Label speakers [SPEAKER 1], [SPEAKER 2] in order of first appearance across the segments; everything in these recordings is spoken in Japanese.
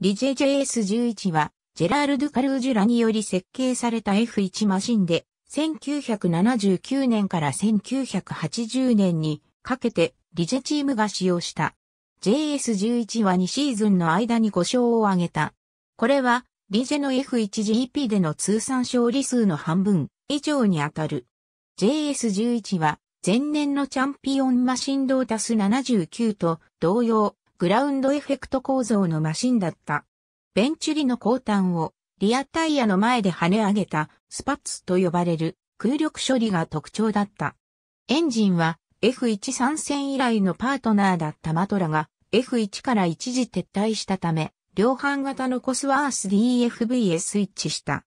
[SPEAKER 1] リジェ JS11 は、ジェラール・ドゥ・カルージュラにより設計された F1 マシンで、1979年から1980年にかけてリジェチームが使用した。JS11 は2シーズンの間に5勝を挙げた。これは、リジェの F1GP での通算勝利数の半分以上にあたる。JS11 は前年のチャンピオンマシンドータス79と同様グラウンドエフェクト構造のマシンだった。ベンチュリの後端をリアタイヤの前で跳ね上げたスパッツと呼ばれる空力処理が特徴だった。エンジンは F1 参戦以来のパートナーだったマトラが F1 から一時撤退したため、量販型のコスワース DFV へスイッチした。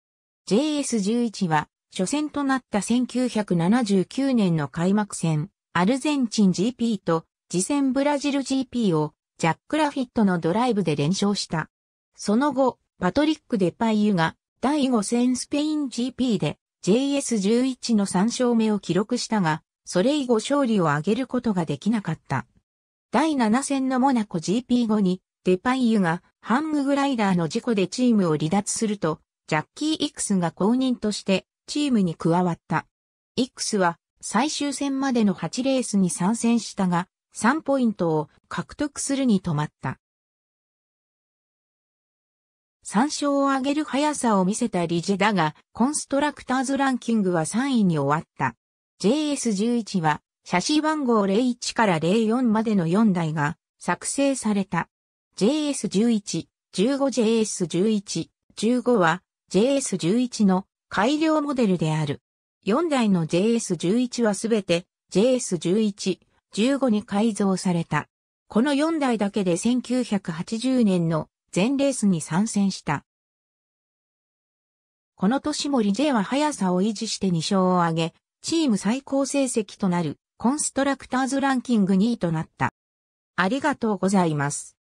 [SPEAKER 1] JS11 は初戦となった1979年の開幕戦、アルゼンチン GP と次戦ブラジル GP をジャック・ラフィットのドライブで連勝した。その後、パトリック・デパイユが第5戦スペイン GP で JS11 の3勝目を記録したが、それ以後勝利を挙げることができなかった。第7戦のモナコ GP 後に、デパイユがハンググライダーの事故でチームを離脱すると、ジャッキー・イクスが公認としてチームに加わった。イクスは最終戦までの8レースに参戦したが、3ポイントを獲得するに止まった。参照を上げる速さを見せたリジェだが、コンストラクターズランキングは3位に終わった。JS11 は、写真番号01から04までの4台が作成された。JS11、15JS11、15は JS11 の改良モデルである。4台の JS11 はすべて JS11、15に改造された。この4台だけで1980年の全レースに参戦した。この年森 J は速さを維持して2勝を挙げ、チーム最高成績となるコンストラクターズランキング2位となった。ありがとうございます。